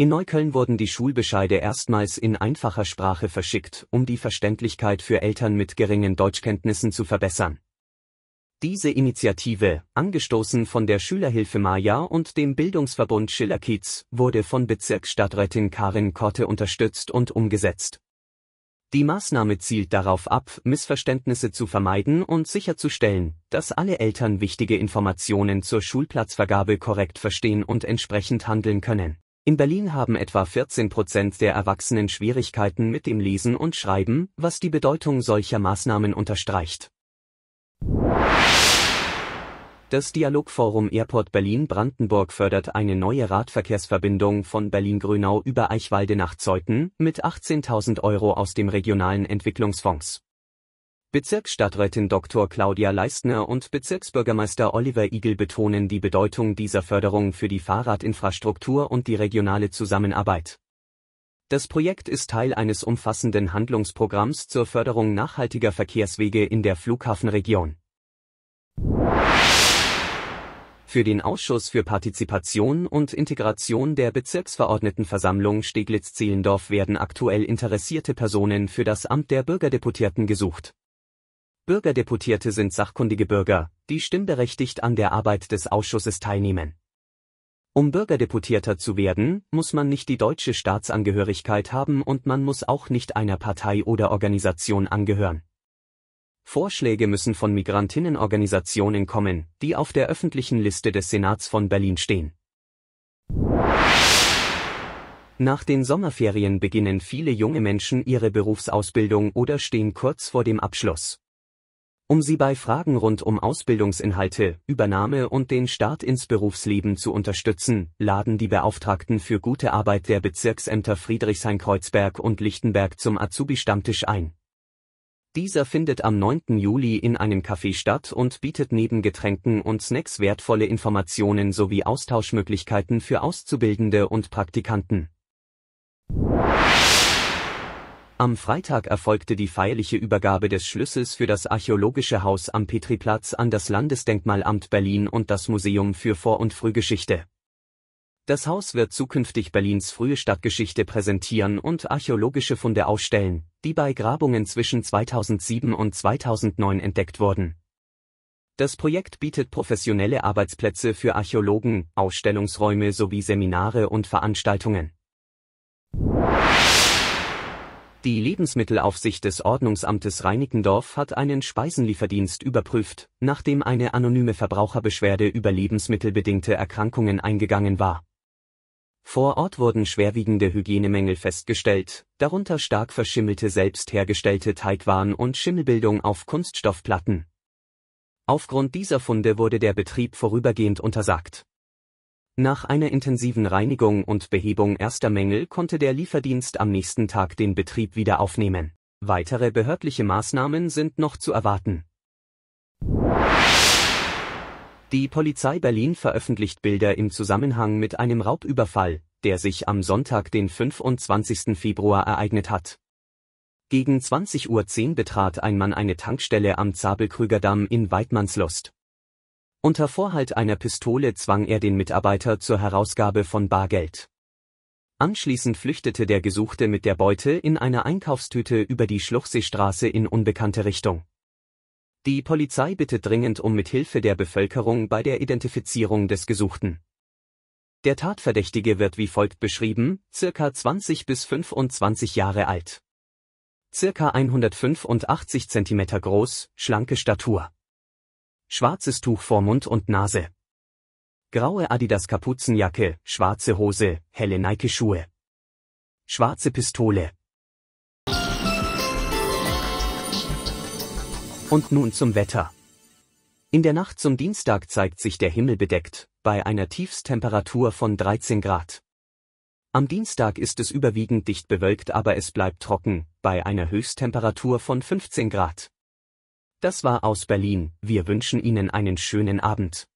In Neukölln wurden die Schulbescheide erstmals in einfacher Sprache verschickt, um die Verständlichkeit für Eltern mit geringen Deutschkenntnissen zu verbessern. Diese Initiative, angestoßen von der Schülerhilfe Maja und dem Bildungsverbund Schillerkiez, wurde von Bezirksstadträtin Karin Korte unterstützt und umgesetzt. Die Maßnahme zielt darauf ab, Missverständnisse zu vermeiden und sicherzustellen, dass alle Eltern wichtige Informationen zur Schulplatzvergabe korrekt verstehen und entsprechend handeln können in Berlin haben etwa 14 Prozent der Erwachsenen Schwierigkeiten mit dem Lesen und Schreiben, was die Bedeutung solcher Maßnahmen unterstreicht. Das Dialogforum Airport Berlin-Brandenburg fördert eine neue Radverkehrsverbindung von Berlin-Grünau über Eichwalde nach Zeuthen mit 18.000 Euro aus dem Regionalen Entwicklungsfonds. Bezirksstadträtin Dr. Claudia Leistner und Bezirksbürgermeister Oliver Igel betonen die Bedeutung dieser Förderung für die Fahrradinfrastruktur und die regionale Zusammenarbeit. Das Projekt ist Teil eines umfassenden Handlungsprogramms zur Förderung nachhaltiger Verkehrswege in der Flughafenregion. Für den Ausschuss für Partizipation und Integration der Bezirksverordnetenversammlung Steglitz-Zehlendorf werden aktuell interessierte Personen für das Amt der Bürgerdeputierten gesucht Bürgerdeputierte sind sachkundige Bürger, die stimmberechtigt an der Arbeit des Ausschusses teilnehmen. Um Bürgerdeputierter zu werden, muss man nicht die deutsche Staatsangehörigkeit haben und man muss auch nicht einer Partei oder Organisation angehören. Vorschläge müssen von Migrantinnenorganisationen kommen, die auf der öffentlichen Liste des Senats von Berlin stehen. Nach den Sommerferien beginnen viele junge Menschen ihre Berufsausbildung oder stehen kurz vor dem Abschluss um sie bei Fragen rund um Ausbildungsinhalte, Übernahme und den Start ins Berufsleben zu unterstützen, laden die Beauftragten für gute Arbeit der Bezirksämter Friedrichshain-Kreuzberg und Lichtenberg zum Azubi-Stammtisch ein. Dieser findet am 9. Juli in einem Café statt und bietet neben Getränken und Snacks wertvolle Informationen sowie Austauschmöglichkeiten für Auszubildende und Praktikanten. Am Freitag erfolgte die feierliche Übergabe des Schlüssels für das Archäologische Haus am Petriplatz an das Landesdenkmalamt Berlin und das Museum für Vor- und Frühgeschichte. Das Haus wird zukünftig Berlins frühe Stadtgeschichte präsentieren und archäologische Funde ausstellen, die bei Grabungen zwischen 2007 und 2009 entdeckt wurden. Das Projekt bietet professionelle Arbeitsplätze für Archäologen, Ausstellungsräume sowie Seminare und Veranstaltungen. Die Lebensmittelaufsicht des Ordnungsamtes Reinickendorf hat einen Speisenlieferdienst überprüft, nachdem eine anonyme Verbraucherbeschwerde über lebensmittelbedingte Erkrankungen eingegangen war. Vor Ort wurden schwerwiegende Hygienemängel festgestellt, darunter stark verschimmelte selbst hergestellte Teigwaren und Schimmelbildung auf Kunststoffplatten. Aufgrund dieser Funde wurde der Betrieb vorübergehend untersagt. Nach einer intensiven Reinigung und Behebung erster Mängel konnte der Lieferdienst am nächsten Tag den Betrieb wieder aufnehmen. Weitere behördliche Maßnahmen sind noch zu erwarten. Die Polizei Berlin veröffentlicht Bilder im Zusammenhang mit einem Raubüberfall, der sich am Sonntag, den 25. Februar ereignet hat. Gegen 20.10 Uhr betrat ein Mann eine Tankstelle am Zabelkrügerdamm in Weidmannslust. Unter Vorhalt einer Pistole zwang er den Mitarbeiter zur Herausgabe von Bargeld. Anschließend flüchtete der Gesuchte mit der Beute in einer Einkaufstüte über die Schluchseestraße in unbekannte Richtung. Die Polizei bittet dringend um Mithilfe der Bevölkerung bei der Identifizierung des Gesuchten. Der Tatverdächtige wird wie folgt beschrieben, circa 20 bis 25 Jahre alt. Circa 185 cm groß, schlanke Statur schwarzes Tuch vor Mund und Nase. Graue Adidas Kapuzenjacke, schwarze Hose, helle Nike Schuhe. Schwarze Pistole. Und nun zum Wetter. In der Nacht zum Dienstag zeigt sich der Himmel bedeckt, bei einer Tiefstemperatur von 13 Grad. Am Dienstag ist es überwiegend dicht bewölkt, aber es bleibt trocken, bei einer Höchsttemperatur von 15 Grad. Das war aus Berlin. Wir wünschen Ihnen einen schönen Abend.